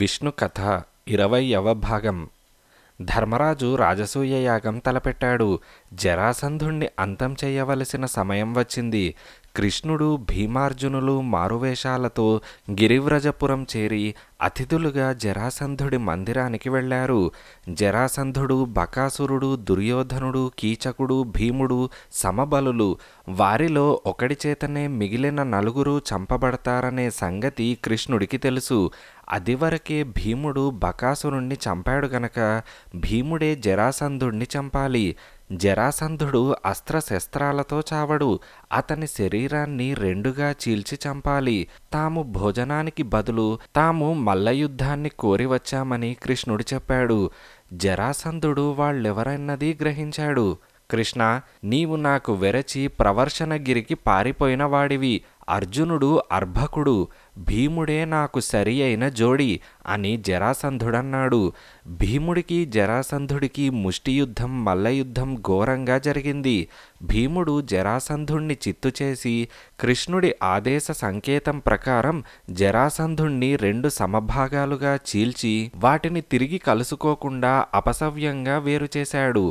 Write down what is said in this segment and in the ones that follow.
విష్ణు కథ ఇరవైయవ భాగం ధర్మరాజు రాజసూయ యాగం తలపెట్టాడు జరాసంధుణ్ణి అంతం చేయవలసిన సమయం వచ్చింది కృష్ణుడు భీమార్జునులు మారువేషాలతో గిరివ్రజపురం చేరి అతిథులుగా జరాసంధుడి మందిరానికి వెళ్ళారు జరాసంధుడు బకాసురుడు దుర్యోధనుడు కీచకుడు భీముడు సమబలులు వారిలో ఒకడి చేతనే మిగిలిన నలుగురు చంపబడతారనే సంగతి కృష్ణుడికి తెలుసు అదివరకే భీముడు బకాసురుణ్ణి చంపాడు గనక భీముడే జరాసంధుణ్ణి చంపాలి జరాసంధుడు అస్త్రశస్త్రాలతో చావడు అతని శరీరాన్ని రెండుగా చీల్చి చంపాలి తాము భోజనానికి బదులు తాము మల్లయుద్ధాన్ని కోరి వచ్చామని కృష్ణుడు చెప్పాడు జరాసంధుడు వాళ్ళెవరన్నది గ్రహించాడు కృష్ణ నీవు నాకు వెరచి ప్రవర్షణగిరికి పారిపోయిన వాడివి అర్జునుడు అర్భకుడు భీముడే నాకు సరి అయిన జోడి అని జరాసంధుడన్నాడు భీముడికి జరాసంధుడికి ముష్టియుద్ధం మల్లయుద్ధం ఘోరంగా జరిగింది భీముడు జరాసంధుణ్ణి చిత్తు చేసి కృష్ణుడి ఆదేశ సంకేతం ప్రకారం జరాసంధుణ్ణి రెండు సమభాగాలుగా చీల్చి వాటిని తిరిగి కలుసుకోకుండా అపసవ్యంగా వేరుచేశాడు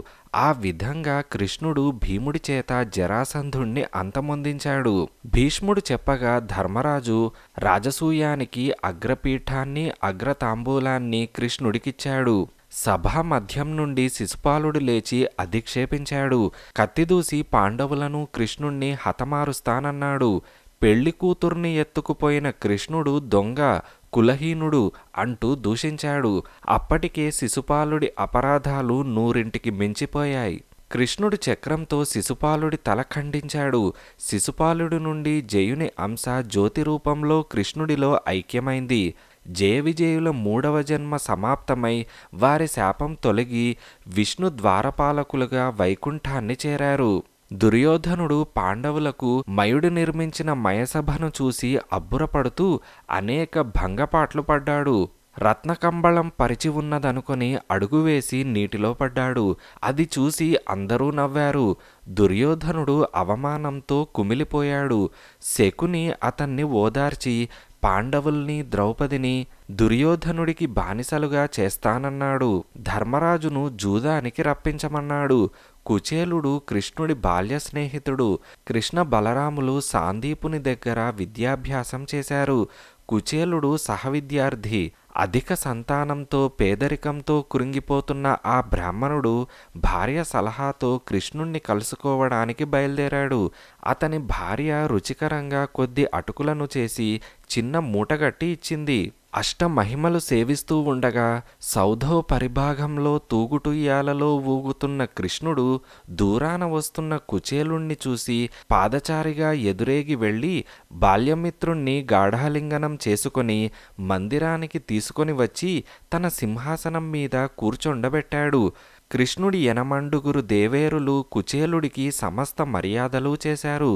ఆ విధంగా కృష్ణుడు భీముడి చేత జరాసంధుణ్ణి అంతమొందించాడు భీష్ముడు చెప్పగా ధర్మరాజు రాజసూయానికి అగ్రపీఠాన్ని అగ్రతాంబూలాన్ని కృష్ణుడికిచ్చాడు సభా మధ్యం నుండి శిశుపాలుడు లేచి అధిక్షేపించాడు కత్తిదూసి పాండవులను కృష్ణుణ్ణి హతమారుస్తానన్నాడు పెళ్లి కూతుర్ని ఎత్తుకుపోయిన కృష్ణుడు దొంగ కులహీనుడు అంటూ దూషించాడు అప్పటికే శిశుపాలుడి అపరాధాలు నూరింటికి మించిపోయాయి కృష్ణుడు చక్రంతో శిశుపాలుడి తల ఖండించాడు శిశుపాలుడి నుండి జయుని అంశ జ్యోతి రూపంలో కృష్ణుడిలో ఐక్యమైంది జయ విజయుల మూడవ జన్మ సమాప్తమై వారి శాపం తొలగి విష్ణు ద్వారపాలకులుగా వైకుంఠాన్ని చేరారు దుర్యోధనుడు పాండవులకు మయుడు నిర్మించిన మయసభను చూసి అబ్బురపడుతూ అనేక భంగపాట్లు పడ్డాడు రత్నకంబళం పరిచి ఉన్నదనుకొని అడుగు వేసి నీటిలో పడ్డాడు అది చూసి అందరూ నవ్వారు దుర్యోధనుడు అవమానంతో కుమిలిపోయాడు శకుని అతన్ని ఓదార్చి పాండవుల్ని ద్రౌపదిని దుర్యోధనుడికి బానిసలుగా చేస్తానన్నాడు ధర్మరాజును జూదానికి రప్పించమన్నాడు కుచేలుడు కృష్ణుడి బాల్య స్నేహితుడు కృష్ణ బలరాములు సాందీపుని దగ్గర విద్యాభ్యాసం చేశారు కుచేలుడు సహవిద్యార్థి అధిక సంతానంతో పేదరికంతో కురింగిపోతున్న ఆ బ్రాహ్మణుడు భార్య సలహాతో కృష్ణుణ్ణి కలుసుకోవడానికి బయలుదేరాడు అతని భార్య రుచికరంగా కొద్ది అటుకులను చేసి చిన్న మూటగట్టి ఇచ్చింది అష్టమహిమలు సేవిస్తూ ఉండగా సౌధో పరిభాగంలో తూగుటుయ్యాలలో ఊగుతున్న కృష్ణుడు దూరాన వస్తున్న కుచేలుణ్ణి చూసి పాదచారిగా ఎదురేగి వెళ్ళి బాల్యమిత్రుణ్ణి గాఢాలింగనం చేసుకొని మందిరానికి తీసుకొని వచ్చి తన సింహాసనం మీద కూర్చొండబెట్టాడు కృష్ణుడి యనమండుగురు దేవేరులు కుచేలుడికి సమస్త మర్యాదలు చేశారు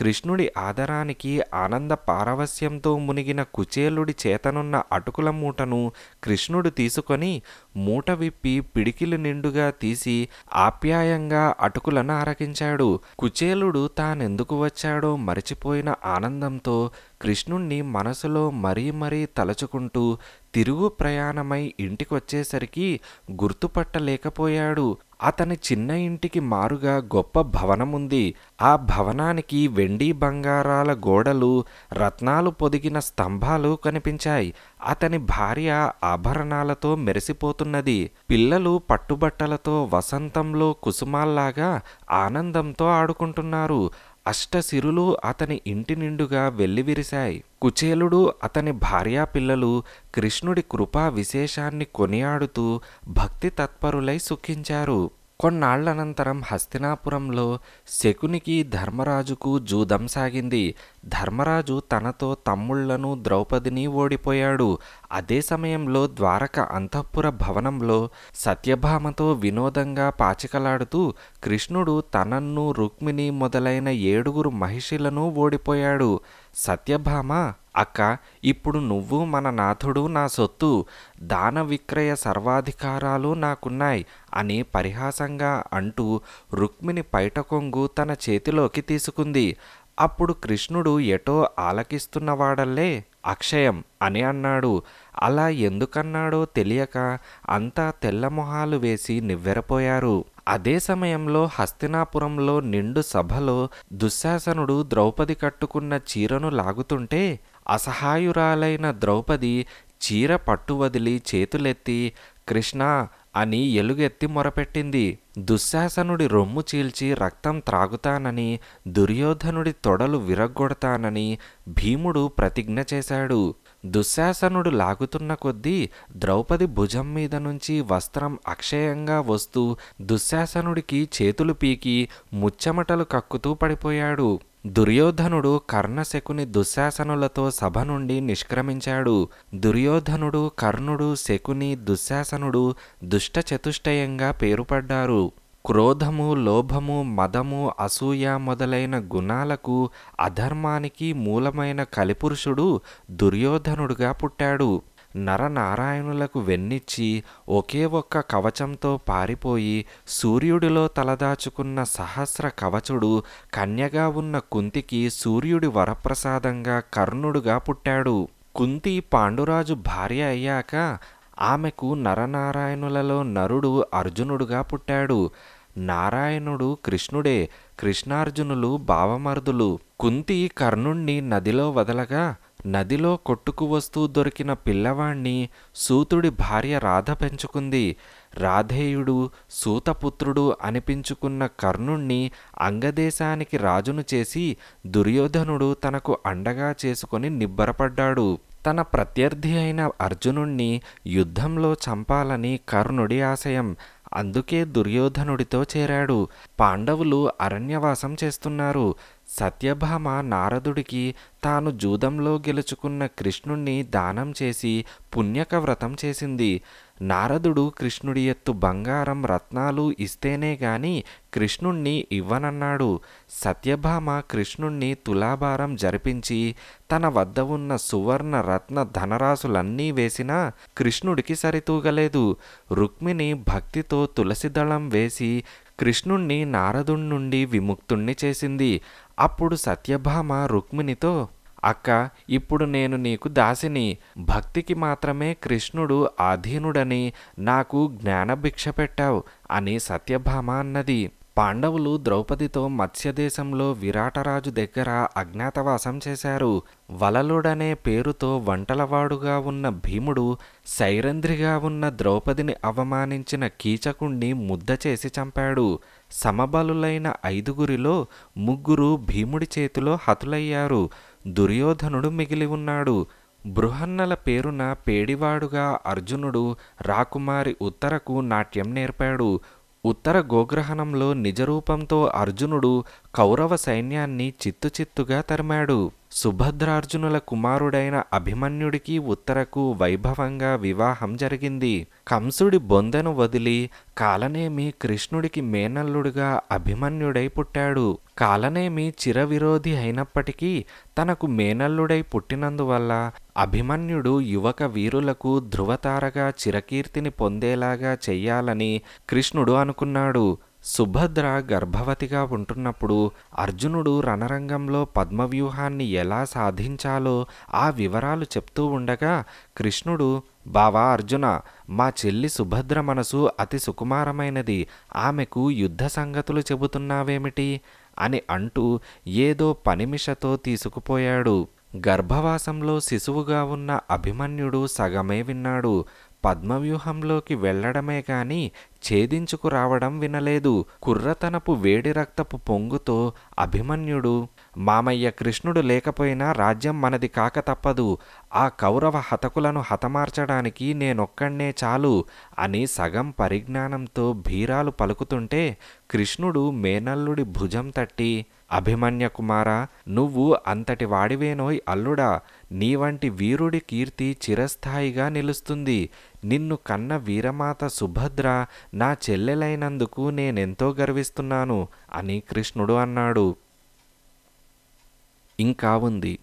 కృష్ణుడి ఆదరానికి ఆనంద పారవస్యంతో మునిగిన కుచేలుడి చేతనున్న అటుకుల మూటను కృష్ణుడు తీసుకొని మూట విప్పి పిడికిలు నిండుగా తీసి ఆప్యాయంగా అటుకులను ఆరకించాడు కుచేలుడు తానెందుకు వచ్చాడో మరిచిపోయిన ఆనందంతో కృష్ణుణ్ణి మనసులో మరీ మరీ తలచుకుంటూ తిరుగు ప్రయాణమై ఇంటికొచ్చేసరికి గుర్తుపట్టలేకపోయాడు అతని చిన్న ఇంటికి మారుగా గొప్ప భవనముంది ఆ భవనానికి వెండి బంగారాల గోడలు రత్నాలు పొదిగిన స్తంభాలు కనిపించాయి అతని భార్య ఆభరణాలతో మెరిసిపోతున్నది పిల్లలు పట్టుబట్టలతో వసంతంలో కుసుమాల్లాగా ఆనందంతో ఆడుకుంటున్నారు అష్టశిరులు అతని ఇంటి నిండుగా వెల్లివిరిశాయి కుచేలుడు అతని భార్యా పిల్లలు కృష్ణుడి కృపా విశేషాన్ని కొనియాడుతూ భక్తి తత్పరులై సుఖించారు కొన్నాళ్లనంతరం హస్తినాపురంలో శకునికి ధర్మరాజుకు జూదం సాగింది ధర్మరాజు తనతో తమ్ముళ్లను ద్రౌపదిని ఓడిపోయాడు అదే సమయంలో ద్వారక అంతఃపుర భవనంలో సత్యభామతో వినోదంగా పాచికలాడుతూ కృష్ణుడు తనన్ను రుక్మిణి మొదలైన ఏడుగురు మహిషులను ఓడిపోయాడు సత్యభామ అక్క ఇప్పుడు నువ్వు మన నాథుడు నా సొత్తు దాన విక్రయ సర్వాధికారాలు నాకున్నాయి అని పరిహాసంగా అంటూ రుక్మిణి పైటకొంగు తన చేతిలోకి తీసుకుంది అప్పుడు కృష్ణుడు ఎటో ఆలకిస్తున్నవాడల్లే అక్షయం అని అన్నాడు అలా ఎందుకన్నాడో తెలియక అంతా తెల్లమొహాలు వేసి నివ్వెరపోయారు అదే సమయంలో హస్తినాపురంలో నిండు సభలో దుశ్శాసనుడు ద్రౌపది కట్టుకున్న చీరను లాగుతుంటే అసహాయురాలైన ద్రౌపది చీర పట్టు వదిలి చేతులెత్తి కృష్ణ అని ఎలుగెత్తి మొరపెట్టింది దుశ్శాసనుడి రొమ్ము చీల్చి రక్తం త్రాగుతానని దుర్యోధనుడి తొడలు విరగ్గొడతానని భీముడు ప్రతిజ్ఞ చేశాడు దుశ్శాసనుడు లాగుతున్న కొద్దీ ద్రౌపది భుజం మీద నుంచి వస్త్రం అక్షయంగా వస్తూ దుశ్శాసనుడికి చేతులు పీకి ముచ్చెమటలు కక్కుతూ పడిపోయాడు దుర్యోధనుడు కర్ణశకుని దుశ్శాసనులతో సభ నుండి నిష్క్రమించాడు దుర్యోధనుడు కర్ణుడు శకుని దుశ్శాసనుడు దుష్టచతుష్టయంగా పేరుపడ్డారు క్రోధము లోభము మదము అసూయ మొదలైన గుణాలకు అధర్మానికి మూలమైన కలిపురుషుడు దుర్యోధనుడుగా పుట్టాడు నరనారాయణులకు వెన్నిచ్చి ఒకే ఒక్క కవచంతో పారిపోయి సూర్యుడిలో తలదాచుకున్న సహస్ర కవచుడు కన్యగా ఉన్న కుంతికి సూర్యుడి వరప్రసాదంగా కర్ణుడుగా పుట్టాడు కుంతి పాండురాజు భార్య అయ్యాక ఆమెకు నరనారాయణులలో నరుడు అర్జునుడుగా పుట్టాడు నారాయణుడు కృష్ణుడే కృష్ణార్జునులు భావమర్దులు కుంతి కర్ణుణ్ణి నదిలో వదలగా నదిలో కొట్టుకు వస్తూ దొరికిన పిల్లవాణ్ణి సూతుడి భార్య రాధ పెంచుకుంది రాధేయుడు సూతపుత్రుడు అనిపించుకున్న కర్ణుణ్ణి అంగదేశానికి రాజును చేసి దుర్యోధనుడు తనకు అండగా చేసుకొని నిబ్బరపడ్డాడు తన ప్రత్యర్థి అయిన అర్జునుణ్ణి యుద్ధంలో చంపాలని కర్ణుడి ఆశయం అందుకే దుర్యోధనుడితో చేరాడు పాండవులు అరణ్యవాసం చేస్తున్నారు సత్యభామ నారదుడికి తాను జూదంలో గెలుచుకున్న కృష్ణుణ్ణి దానం చేసి పుణ్యక వ్రతం చేసింది నారదుడు కృష్ణుడి ఎత్తు బంగారం రత్నాలు ఇస్తేనే గాని కృష్ణుణ్ణి ఇవ్వనన్నాడు సత్యభామ కృష్ణుణ్ణి తులాభారం జరిపించి తన వద్ద ఉన్న సువర్ణ రత్న ధనరాశులన్నీ వేసినా కృష్ణుడికి సరితూగలేదు రుక్మిణి భక్తితో తులసిదళం వేసి కృష్ణుణ్ణి నారదుణ్ణి నుండి విముక్తుణ్ణి చేసింది అప్పుడు సత్యభామ రుక్మిణితో అక్క ఇప్పుడు నేను నీకు దాసిని భక్తికి మాత్రమే కృష్ణుడు ఆధీనుడని నాకు జ్ఞానభిక్ష పెట్టావు అని సత్యభామ అన్నది పాండవులు ద్రౌపదితో మత్స్యదేశంలో విరాటరాజు దగ్గర అజ్ఞాతవాసం చేశారు వలలుడనే పేరుతో వంటలవాడుగా ఉన్న భీముడు సైరంధ్రిగా ఉన్న ద్రౌపదిని అవమానించిన కీచకుణ్ణి ముద్ద చేసి చంపాడు సమబలులైన ఐదుగురిలో ముగ్గురు భీముడి చేతిలో హతులయ్యారు దుర్యోధనుడు మిగిలి ఉన్నాడు బృహన్నల పేరున పేడివాడుగా అర్జునుడు రాకుమారి ఉత్తరకు నాట్యం నేర్పాడు ఉత్తర గోగ్రహణంలో నిజరూపంతో అర్జునుడు కౌరవ సైన్యాన్ని చిత్తుచిత్తుగా తరిమాడు సుభద్రార్జునుల కుమారుడైన అభిమన్యుడికి ఉత్తరకు వైభవంగా వివాహం జరిగింది కంసుడి బొందను వదిలి కాలనేమి కృష్ణుడికి మేనల్లుడుగా అభిమన్యుడై పుట్టాడు కాలనేమి చిరవిరోధి అయినప్పటికీ తనకు మేనల్లుడై పుట్టినందువల్ల అభిమన్యుడు యువక వీరులకు ధృవతారగా చిరకీర్తిని పొందేలాగా చెయ్యాలని కృష్ణుడు అనుకున్నాడు సుభద్ర గర్భవతిగా ఉంటున్నప్పుడు అర్జునుడు రణరంగంలో పద్మవ్యూహాన్ని ఎలా సాధించాలో ఆ వివరాలు చెప్తూ ఉండగా కృష్ణుడు బావా అర్జున మా చెల్లి సుభద్ర మనసు అతి సుకుమారమైనది ఆమెకు యుద్ధ సంగతులు చెబుతున్నావేమిటి అని అంటూ ఏదో పనిమిషతో తీసుకుపోయాడు గర్భవాసంలో శిశువుగా ఉన్న అభిమన్యుడు సగమే విన్నాడు పద్మవ్యూహంలోకి వెళ్లడమే కాని ఛేదించుకు రావడం వినలేదు కుర్రతనపు వేడి రక్తపు పొంగుతో అభిమన్యుడు మామయ్య కృష్ణుడు లేకపోయినా రాజ్యం మనది కాక తప్పదు ఆ కౌరవ హతకులను హతమార్చడానికి నేనొక్కణ్ణే చాలు అని సగం పరిజ్ఞానంతో భీరాలు పలుకుతుంటే కృష్ణుడు మేనల్లుడి భుజం తట్టి అభిమన్యకుమారా నువ్వు అంతటి వాడివేనోయ్ అల్లుడా నీ వంటి వీరుడి కీర్తి చిరస్థాయిగా నిలుస్తుంది నిన్ను కన్న వీరమాత సుభద్ర నా చెల్లెలైనందుకు నేనెంతో గర్విస్తున్నాను అని కృష్ణుడు అన్నాడు ఇంకా ఉంది